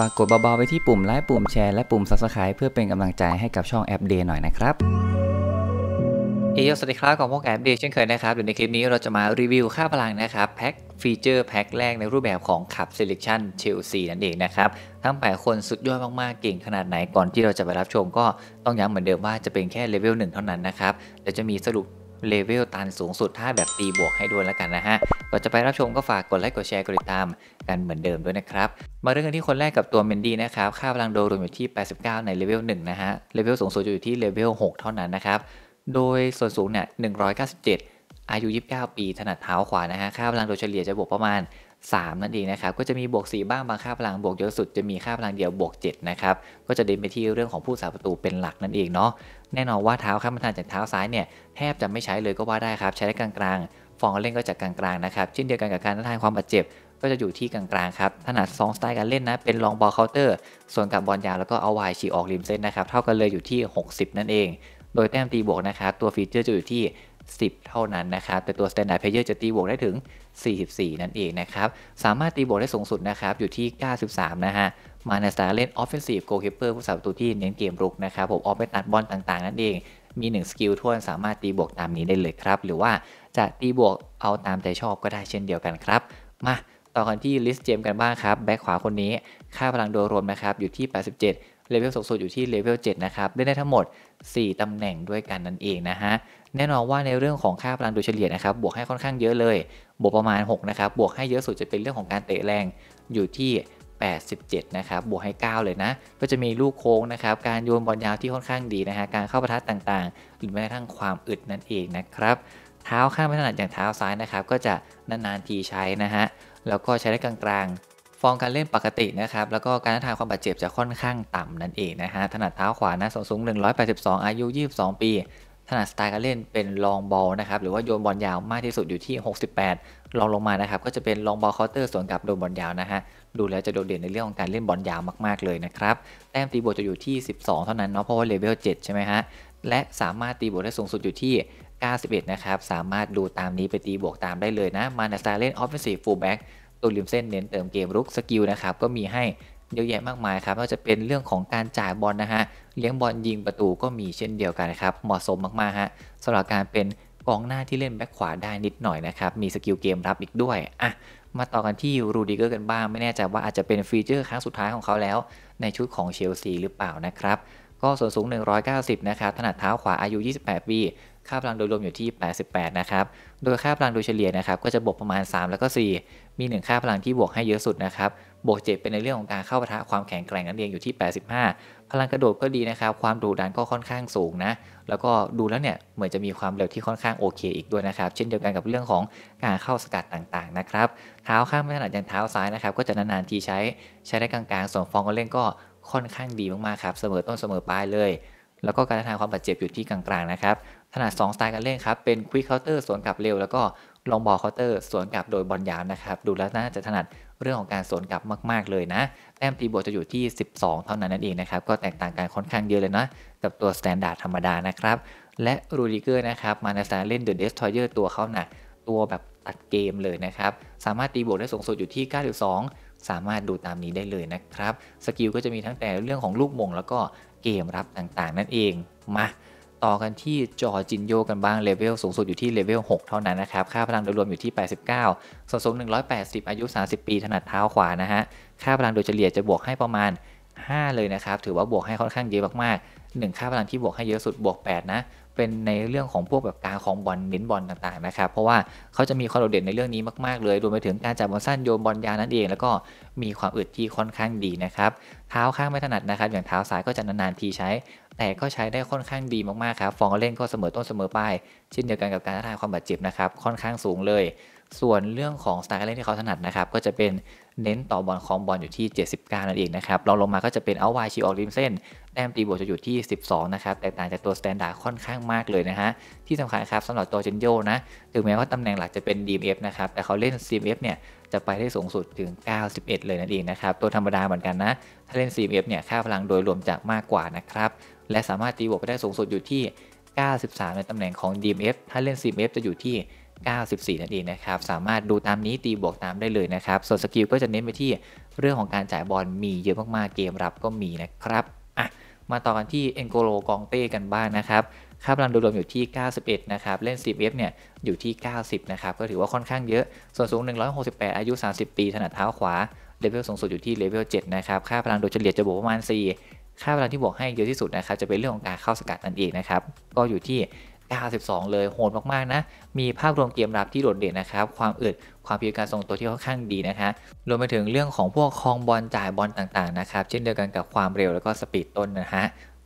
ฝากกดเบาๆไปที่ปุ่มไลค์ปุ่มแชร์และปุ่ม Subscribe เพื่อเป็นกำลังใจให้กับช่องแอปเดย์หน่อยนะครับเอยสวัสดีครับ ของพวกแอปเดย์เช่นเคยนะครับเดี๋ยวในคลิปนี้เราจะมารีวิวค่าพลังนะครับแพ็คฟีเจอร์แพ็คแรกในรูปแบบของขับ Selection Chelsea นั่นเองนะครับ ทั้งแ8คนสุดยอดมากๆเก่งขนาดไหนก่อนที่เราจะไปรับชม ก็ต้องย้ำเหมือนเดิมว่าจะเป็นแค่เลเวล1เท่านั้นนะครับเดี๋ยวจะมีสรุปเลเวลตันสูงสุดถ้าแบบตีบวกให้ ด้วย แล้วกัน นะฮะก่จะไปรับ ชม ก็ฝาก กด ไลค์กด แชร์กดติดตาม กันเหมือนเดิมด้วย นะครับ มาเรื่องกัน ที่คนแรกกับตัวเมนดี้นะครับ ค่าพลัง โดรวมอยู่ที่ 89 ในเลเวล1นะฮะ เลเวลสูงสุดอยู่ที่เลเวล6เท่านั้น นะครับ โดยส่วนสูงเนี่ย197อายุ 29 ปี ถนัดเท้าขวานะฮะ ค่าพลังโดยเฉลี่ยจะบวกประมาณ 3 นั่นเองนะครับ ก็จะมีบวก4บ้าง บางค่าพลังบวกเยอะสุดจะมีค่าพลังเดียวบวก 7 นะครับ ก็จะเด่นไปที่เรื่องของผู้สาประตูเป็นหลักนั่นเองเนาะ แน่นอนว่าเท้าข้ามทางจากเท้าซ้ายเนี่ยแทบจะไม่ใช้เลยก็ว่าได้ครับ ใช้ได้กลางๆ ฟองเล่นก็จะกลางๆ นะครับ เช่นเดียวกันกับการท้าทานความบาดเจ็บก็จะอยู่ที่กลางๆ ครับ ถนัด2สไตล์การเล่นนะ เป็นลองบอลเคาน์เตอร์ ส่วนกับบอลยาวแล้วก็เอาวายฉีออกริมเส้นนะครับ เท่ากันเลยอยู่ที่ 60 นั่นเอง โดยแต้มตีบวกนะครับตัวฟีเจอร์จะอยู่ที่10เท่านั้นนะครับ แต่ตัว standard player จะตีบวกได้ถึง 44 นั่นเองนะครับ สามารถตีบวกได้สูงสุดนะครับ อยู่ที่ 93 นะฮะ มาในสไตล์เล่น offensive goalkeeper ผู้สาประตูที่เน้นเกมรุกนะครับ ผมออกไปตัดบอลต่างๆ นั่นเอง มี1สกิลทวนสามารถตีบวกตามนี้ได้เลยครับ หรือว่าจะตีบวกเอาตามใจชอบก็ได้เช่นเดียวกันครับ มา ต่อกันที่ลิสเจมกันบ้างครับแบ็คขวาคนนี้ ค่าพลังโดยรวมนะครับอยู่ที่ 87เลเวลสูงสุดอยู่ที่เลเวล7นะครับได้ได้ทั้งหมด 4ตำแหน่งด้วยกันนั่นเองนะฮะแน่นอนว่าในเรื่องของค่าพลังโดยเฉลี่ยนะครับ บวกให้ค่อนข้างเยอะเลย บวกประมาณ6นะครับ บวกให้เยอะสุดจะเป็นเรื่องของการเตะแรงอยู่ที่ 87นะครับ บวกให้ 9 เลยนะ ก็จะมีลูกโค้งนะครับ การโยนบอลยาวที่ค่อนข้างดีนะฮะ การเข้าประทัดต่างๆหรือแม้กระทั่งความอึดนั่นเองนะครับ เท้าข้างไม่ถนัดอย่างเท้าซ้ายนะครับ ก็จะนานๆทีใช้นะฮะ แล้วก็ใช้ได้กลางๆ ฟอร์มการเล่นปกตินะครับ แล้วก็การทานความบาดเจ็บจะค่อนข้างต่ำนั่นเองนะฮะถนัดเท้าขวานะส่วนสูง182อายุ22 ปีถนัดสไตล์การเล่นเป็นลองบอลนะครับหรือว่าโยนบอลยาวมากที่สุดอยู่ที่ 68 ลองลงมานะครับก็จะเป็นลองบอลคอร์เตอร์ส่วนกับโดนบอลยาวนะฮะดูแล้วจะโดดเด่นในเรื่องของการเล่นบอลยาวมากๆเลยนะครับแต้มตีบวกจะอยู่ที่ 12 เท่านั้นเนาะเพราะว่าเลเวล7ใช่ไหมฮะและสามารถตีบทกได้สูงสุดอยู่ที่ 91นะครับสามารถดูตามนี้ไปตีบวกตามได้เลยนะมาในสไตล์เล่นออฟเฟนซีฟฟูลแบ็กตัวริมเส้นเน้นเติมเกมรุกสกิลนะครับก็มีให้เยอะแยะมากมายครับไม่ว่าจะเป็นเรื่องของการจ่ายบอลนะฮะเลี้ยงบอลยิงประตูก็มีเช่นเดียวกันครับเหมาะสมมากๆฮะสำหรับการเป็นกองหน้าที่เล่นแบ็คขวาได้นิดหน่อยนะครับมีสกิลเกมรับอีกด้วย อ่ะ มาต่อกันที่รูดิเกอร์กันบ้างไม่แน่ใจว่าอาจจะเป็นฟีเจอร์ครั้งสุดท้ายของเขาแล้ว ในชุดของเชลซีหรือเปล่านะครับ ก็ส่วนสูง 190 นะครับถนัดเท้าขวาอายุ 28 ปีค่าพลังโดยรวมอยู่ที่ 88 นะครับ โดยค่าพลังโดยเฉลี่ยนะครับก็จะบวกประมาณ 3 แล้วก็ 4 มี 1 ค่าพลังที่บวกให้เยอะสุดนะครับ บวก 7 เป็นในเรื่องของการเข้าปะทะความแข็งแกร่งนั่นเองอยู่ที่ 85 พลังกระโดดก็ดีนะครับ ความดุดันก็ค่อนข้างสูงนะ แล้วก็ดูแล้วเนี่ยเหมือนจะมีความเร็วที่ค่อนข้างโอเคอีกด้วยนะครับ เช่นเดียวกันกับเรื่องของการเข้าสกัดต่างๆนะครับ เท้าข้างไม่ถนัดอย่างเท้าซ้ายนะครับก็จะนานๆทีใช้ ใช้ได้กลางๆส่วนฟองก็เล่นก็ค่อนข้างดีมากๆครับเสมอต้นเสมอปลายเลยแล้วก็การทานความบาดเจ็บอยู่ที่กลางๆนะครับ ถนัด2 สไตล์การเล่นครับ เป็นควิกเคาน์เตอร์สวนกลับเร็ว แล้วก็ลองบอลเคาน์เตอร์สวนกลับโดยบอลยาวนะครับ ดูแล้วน่าจะถนัดเรื่องของการสวนกลับมาก ๆเลยนะ แต้มตีบวกจะอยู่ที่ 12 เท่านั้นนั่นเองนะครับ ก็แตกต่างกันค่อนข้างเยอะเลยนะ กับตัวสแตนดาร์ดธรรมดานะครับ และรูดิเกอร์นะครับ มาในสไตล์เล่นเดอะเดสทอยเยอร์ตัวเขาหนักตัวแบบตัดเกมเลยนะครับ สามารถตีบวกได้สูงสุดอยู่ที่92สามารถดูตามนี้ได้เลยนะครับ สกิลก็จะมีทั้งแต่เรื่องของลูกมงแล้วก็เกมรับต่างๆนั่นเองมา ต่อกันที่จอจินโยกันบ้างเลเวลสูงสุดอยู่ที่เลเวล6เท่านั้นนะครับ ค่าพลังโดยรวมอยู่ที่ 89ส่วนสูง180 อายุ 30 ปี ถนัดเท้าขวานะฮะค่าพลังโดยเฉลี่ยจะบวกให้ประมาณ 5 เลยนะครับ ถือว่าบวกให้ค่อนข้างเยอะมากๆ1ค่าพลังที่บวกให้เยอะสุดบวก 8 นะเป็นในเรื่องของพวกแบบการของบอลเน้นบอลต่างๆนะครับเพราะว่าเขาจะมีความโดดเด่นในเรื่องนี้มาก ๆเลยรวมไปถึงการจับบอลสั้นโยนบอลยาวนั่นเอง แล้วก็มีความอึดที่ค่อนข้างดีนะครับเท้าข้างไม่ถนัดนะครับอย่างเท้าซ้ายก็จะนานๆทีใช้ แต่ก็ใช้ได้ค่อนข้างดีมากๆครับฟองเล่นก็เสมอต้นเสมอปลายเช่นเดียวกันกับการท้าทายความบาดเจ็บนะครับค่อนข้างสูงเลยส่วนเรื่องของสไตล์การเล่นที่เขาถนัดนะครับ ก็จะเป็นเน้นต่อบอลคองบอลอยู่ที่ 79 นั่นเองนะครับรองลงมาก็จะเป็นเอาไวชีออกริมเส้นแต้มตีบวกจะอยู่ที่ 12 นะครับ แตกต่างจากตัวสแตนดาร์ดค่อนข้างมากเลยนะฮะที่สำคัญครับสำหรับตัวเจนโยนะ ถึงแม้ว่าตำแหน่งหลักจะเป็น DMF นะครับ แต่เขาเล่น CMF เนี่ยจะไปได้สูงสุดถึง 91 เลยนั่นเองนะครับตัวธรรมดาเหมือนกันนะถ้าเล่น CMF เนี่ยค่าพลังโดยรวมจะมากกว่านะครับและสามารถตีบวกไปได้สูงสุดอยู่ที่ 93 ในตำแหน่งของ DMF ถ้าเล่น CMF จะอยู่ที่94 นั่นเองนะครับ สามารถดูตามนี้ตีบวกตามได้เลยนะครับ ส่วนสกิลก็จะเน้นไปที่เรื่องของการจ่ายบอลมีเยอะมากๆ เกมรับก็มีนะครับอ่ะมาต่อกันที่เอ็นโกโลกองเต้กันบ้างนะครับ ค่าพลังโดยรวมอยู่ที่ 91 นะครับ เล่น 10F เนี่ย อยู่ที่ 90 นะครับ ก็ถือว่าค่อนข้างเยอะ ส่วนสูง 168 อายุ 30 ปี ถนัดเท้าขวาเลเวลสูงสุดอยู่ที่เลเวล 7 นะครับ ค่าพลังโดยเฉลี่ยจะบวกประมาณ 4 ค่าพลังที่บวกให้เยอะที่สุดนะครับ จะเป็นเรื่องของการเข้าสกัดนั่นเองนะครับ ก็อยู่ที่92 เลยโหดมากๆนะ มีภาพรวมเกมรับที่โดดเด่นนะครับ ความอึดความพิการส่งตัวที่ค่อนข้างดีนะคะรวมไปถึงเรื่องของพวกคองบอลจ่ายบอลต่างๆนะครับ เช่นเดียวกันกับความเร็วแล้วก็สปีดต้นนะฮะ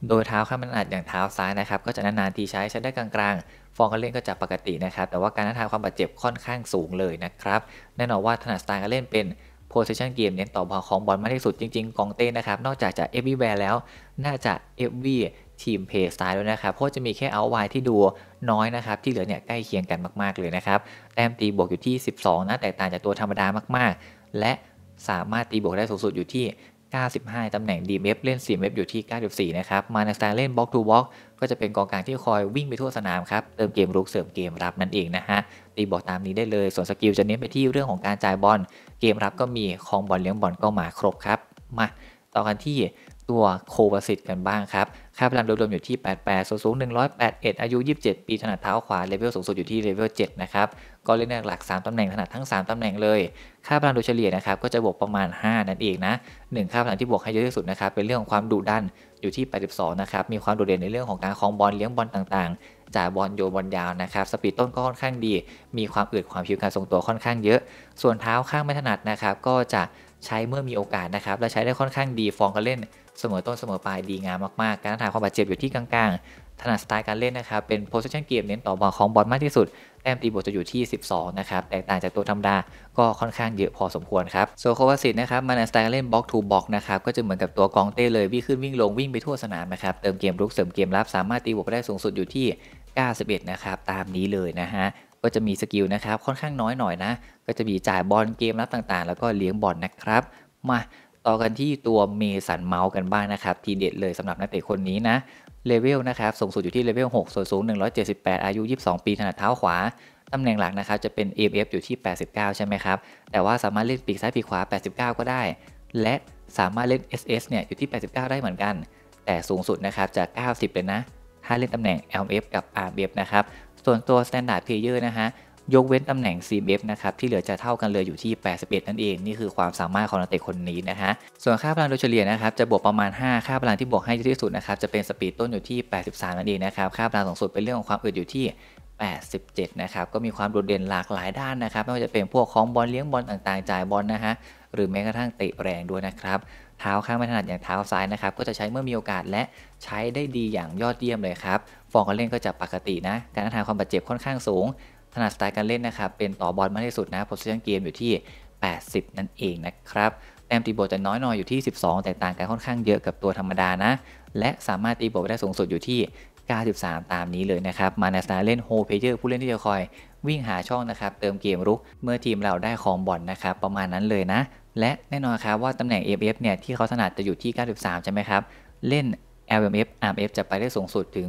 โดยเท้าข้างมันอัดอย่างเท้าซ้ายนะครับก็จะนานๆทีใช้ใช้ได้กลางๆ ฟองการเล่นก็จะปกตินะครับ แต่ว่าการท้าทายความบาดเจ็บค่อนข้างสูงเลยนะครับ แน่นอนว่าถนัดสไตล์การเล่นเป็นโพสิชันเกมเน้นต่อบอลของบอลมากที่สุดจริงๆกองเต้นะครับ นอกจากจะเอฟวีแวร์แล้วน่าจะเอฟวีทีมเพย์สไตล์ด้วยนะครับ เพราะจะมีแค่เอาไวที่ดูน้อยนะครับ ที่เหลือเนี่ยใกล้เคียงกันมาก ๆเลยนะครับ แต้มตีบวกอยู่ที่ 12นะ แตกต่างจากตัวธรรมดามากๆ และสามารถตีบวกได้สูงสุดอยู่ที่ 95ตำแหน่ง DMF เล่น4มฟอยู่ที่ 94 นะครับ มาในสไตล์เล่นบล็อกทูบล็อกก็จะเป็นกองกลางที่คอยวิ่งไปทั่วสนามครับ เติมเกมรุกเสริมเกมรับนั่นเองนะฮะ ตีบอกตามนี้ได้เลย ส่วนสกิลจะเน้นไปที่เรื่องของการจ่ายบอล เกมรับก็มีคองบอลเลี้ยงบอลก็มาครบครับ มาต่อกันที่ตัวโควาสิตกันบ้างครับค่าพลังรวมๆอยู่ที่ 88ส่วนสูง181 อายุ 27 ปี ถนัดเท้าขวา เลเวลสูงสุดอยู่ที่เลเวล 7 นะครับก็เล่นหลัก 3 ตำแหน่ง ถนัดทั้ง 3 ตำแหน่งเลย ค่าพลังโดยเฉลี่ยนะครับก็จะบวกประมาณ 5 นั่นเองนะ1ค่าพลังที่บวกให้เยอะที่สุดนะครับ เป็นเรื่องของความดุดันอยู่ที่ 82 นะครับ มีความโดดเด่นในเรื่องของการคลองบอลเลี้ยงบอลต่างๆ จ่ายบอลโยนบอลยาวนะครับ สปีดต้นก็ค่อนข้างดี มีความอืดความผิวการทรงตัวค่อนข้างเยอะ ส่วนเท้าข้างไม่ถนัดนะครับก็จะใช้เมื่อมีโอกาสนะครับและใช้ได้ค่อนข้างดีฟองก็เล่นเสมอต้นเสมอปลายดีงามมากๆ การถ้ายทาความบาดเจ็บอยู่ที่กลางๆถนัดสไตล์การเล่นนะครับ เป็นโพสชั่นเกมเน้นต่อบอลของบอลมากที่สุด แต้มตีบทจะอยู่ที่ 12นะครับแตกต่างจากตัวธรรมดาก็ค่อนข้างเยอะพอสมควรครับโซโควาสิตนะครับมันสไตล์เล่นบล็อกทูบล็อกนะครับก็จะเหมือนกับตัวกองเต้เลยวิ่งขึ้นวิ่งลงวิ่งไปทั่วสนามนะครับ เติมเกมรุกเสริมเกมรับสามารถตีบทได้สูงสุดอยู่ที่91นะครับตามนี้เลยนะฮะก็จะมีสกิลนะครับค่อนข้างน้อยหน่อยนะก็จะมีจ่ายบอลเกมรับต่างๆ แล้วก็เลี้ยงบอลนะครับมาต่อกันที่ตัวเมสันเมาส์กันบ้างนะครับทีเด็ดเลยสำหรับนักเตะคนนี้นะเลเวลนะครับสูงสุดอยู่ที่เลเวล6ส่วนสูง178 อายุ 22 ปีถนัดเท้าขวาตำแหน่งหลักนะครับจะเป็น AFF อยู่ที่ 89 ใช่ไหมครับ แต่ว่าสามารถเล่นปีกซ้ายปีกขวา 89 ก็ได้ และสามารถเล่น SS เนี่ยอยู่ที่ 89 ได้เหมือนกัน แต่สูงสุดนะครับจาก 90 เลยนะ ถ้าเล่นตำแหน่ง LF กับ RF นะครับส่วนตัว Standard Player นะฮะยกเว้นตำแหน่ง CMF นะครับที่เหลือจะเท่ากันเลยอยู่ที่ 81 นั่นเอง นี่คือความสามารถของนักเตะคนนี้นะฮะส่วนค่าพลังโดยเฉลี่ยนะครับจะบวกประมาณ 5ค่าพลังที่บวกให้ที่สุดนะครับจะเป็นสปีดต้นอยู่ที่ 83 นั่นเองนะครับค่าพลังสูงสุดเป็นเรื่องของความอึดอยู่ที่ 87 นะครับก็มีความโดดเด่นหลากหลายด้านนะครับไม่ว่าจะเป็นพวกของบอลเลี้ยงบอลต่างๆจ่ายบอลนะฮะหรือแม้กระทั่งเตะแรงด้วยนะครับเท้าข้างไม่ถนัดอย่างเท้าซ้ายนะครับก็จะใช้เมื่อมีโอกาสและใช้ได้ดีอย่างยอดเยี่ยมเลยครับฟอร์มการเล่นก็จะปกตินะการทานความบาดเจ็บค่อนข้างสูงถนัดสไตล์การเล่นนะครับเป็นต่อบอลมากที่สุดนะโพส i t i นเกมอยู่ที่ 80 นั่นเองนะครับแต้มตีบวจะน้อยหน่อยอยู่ที่ 12 แตกต่างกันค่อนข้างเยอะกับตัวธรรมดานะและสามารถตีบวได้สูงสุดอยู่ที่ 93 ตามนี้เลยนะครับ มาในสไตล์เล่นโฮเพเยอร์ผู้เล่นที่จะคอยวิ่งหาช่องนะครับเติมเกมรุก เมื่อทีมเราได้ของบอลนะครับ ประมาณนั้นเลยนะ และแน่นอนครับว่าตำแหน่ง f f เนี่ยที่เขาถนัดจะอยู่ที่ 93 ใช่ไหมครับเล่น LMF RMF จะไปได้สูงสุดถึง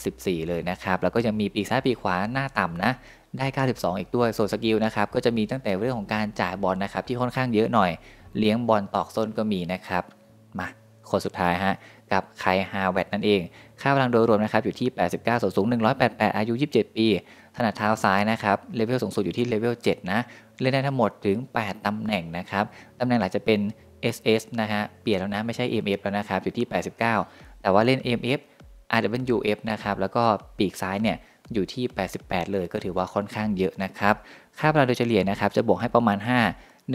94เลยนะครับ แล้วก็ยังมีปีกซ้ายปีกขวาหน้าต่ำนะ ได้ 92 อีกด้วย ส่วนสกิลนะครับ ก็จะมีตั้งแต่เรื่องของการจ่ายบอลนะครับ ที่ค่อนข้างเยอะหน่อย เลี้ยงบอลตอกส้นก็มีนะครับ มา คนสุดท้ายฮะ กับไคฮาเวตนั่นเอง ค่าพลังโดยรวมนะครับอยู่ที่ 89ส่วนสูง 188 อายุ27 ปี ถนัดเท้าซ้ายนะครับเลเวลสูงสุดอยู่ที่เลเวล7นะ เล่นได้ทั้งหมดถึง 8ตำแหน่งนะครับตำแหน่งหลักจะเป็น SS นะฮะ เปลี่ยนแล้วนะ ไม่ใช่ MF แล้วนะครับอยู่ที่ 89 แต่ว่าเล่น MF RWF นะครับแล้วก็ปีกซ้ายเนี่ยอยู่ที่ 88 เลยก็ถือว่าค่อนข้างเยอะนะครับค่าพลังโดยเฉลี่ยนะครับจะบวกให้ประมาณ 5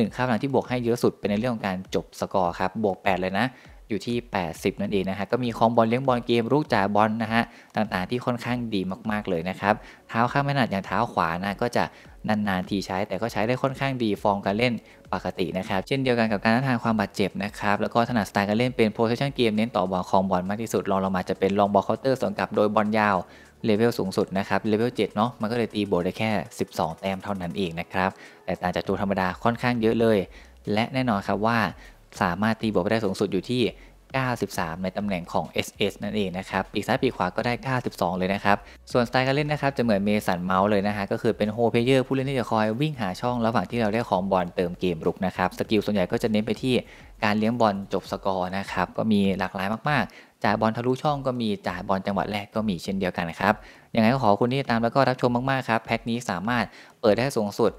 1ค่าพลังที่บวกให้เยอะสุด เป็นในเรื่องของการจบสกอร์ครับบวก 8 เลยนะ อยู่ที่ 80 นั่นเองนะฮะก็มีคอมบอลเลี้ยงบอลเกมลูกจ่ายบอลนะฮะต่างๆที่ค่อนข้างดีมากๆเลยนะครับเท้าข้างไม่ถนัดอย่างเท้าขวานะก็จะนานๆ ทีใช้แต่ก็ใช้ได้ค่อนข้างดี ฟอร์มการเล่นปกตินะครับ เช่นเดียวกันกับการต้าทานความบาดเจ็บนะครับแล้วก็ถนัดสไตล์การเล่นเป็นโพสชั่นเกมเน้นต่อบอลคองบอลมากที่สุดลองลงมาจะเป็นลองบอลเคาน์เตอร์สวนกลับโดยบอลยาว เลเวลสูงสุดนะครับเลเวล7เนาะมันก็เลยตีโบได้แค่ 12 แต้มเท่านั้นเองนะครับแต่ต่างจากตัวธรรมดาค่อนข้างเยอะเลย และแน่นอนครับว่าสามารถตีบดไได้สูงสุดอยู่ที่93 ในตำแหน่งของ SS นั่นเองนะครับปีกซ้ายปีกขวาก็ได้ 92 เลยนะครับ ส่วนสไตล์การเล่นนะครับ จะเหมือนเมสันเมาส์เลยนะฮะก็คือเป็นโฮเพเยอร์ผู้เล่นที่จะคอยวิ่งหาช่องระหว่างที่เราได้ของบอลเติมเกมรุกนะครับ สกิลส่วนใหญ่ก็จะเน้นไปที่การเลี้ยงบอลจบสกอร์นะครับ ก็มีหลากหลายมากๆ จ่ายบอลทะลุช่องก็มีจ่ายบอลจังหวะแรกก็มีเช่นเดียวกันครับยังไงก็ขอคุณที่ตามแล้วก็รับชมมากๆครับแพ็คนี้สามารถเปิดได้สูงสุด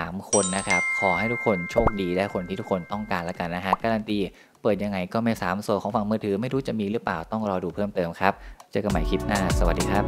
3 คนนะครับ ขอให้ทุกคนโชคดีได้คนที่ทุกคนต้องการแล้วกันนะฮะ การันตี เปิดยังไงก็ไม่สามโซนของฝั่งมือถือ ไม่รู้จะมีหรือเปล่าต้องรอดูเพิ่มเติมครับ เจอกันใหม่คลิปหน้าสวัสดีครับ